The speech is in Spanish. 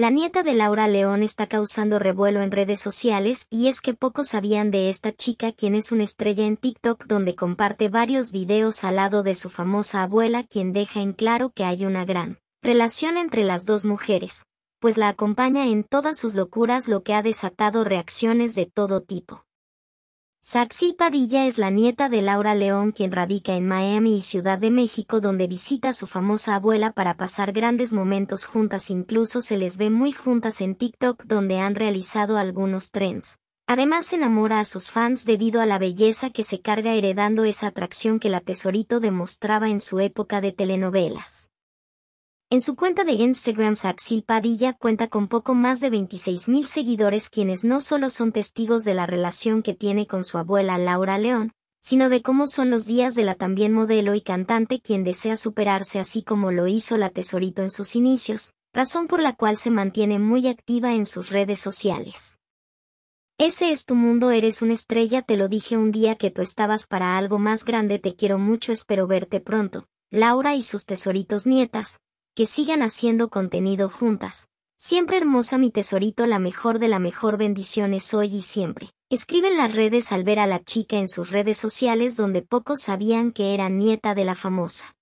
La nieta de Laura León está causando revuelo en redes sociales y es que pocos sabían de esta chica quien es una estrella en TikTok donde comparte varios videos al lado de su famosa abuela quien deja en claro que hay una gran relación entre las dos mujeres, pues la acompaña en todas sus locuras lo que ha desatado reacciones de todo tipo. Saxi Padilla es la nieta de Laura León quien radica en Miami y Ciudad de México donde visita a su famosa abuela para pasar grandes momentos juntas incluso se les ve muy juntas en TikTok donde han realizado algunos trends. Además enamora a sus fans debido a la belleza que se carga heredando esa atracción que la tesorito demostraba en su época de telenovelas. En su cuenta de Instagram Saxil Padilla cuenta con poco más de 26.000 seguidores quienes no solo son testigos de la relación que tiene con su abuela Laura León, sino de cómo son los días de la también modelo y cantante quien desea superarse así como lo hizo la tesorito en sus inicios, razón por la cual se mantiene muy activa en sus redes sociales. Ese es tu mundo, eres una estrella, te lo dije un día que tú estabas para algo más grande, te quiero mucho, espero verte pronto. Laura y sus tesoritos nietas, que sigan haciendo contenido juntas. Siempre hermosa mi tesorito, la mejor de la mejor bendiciones hoy y siempre. Escriben las redes al ver a la chica en sus redes sociales donde pocos sabían que era nieta de la famosa.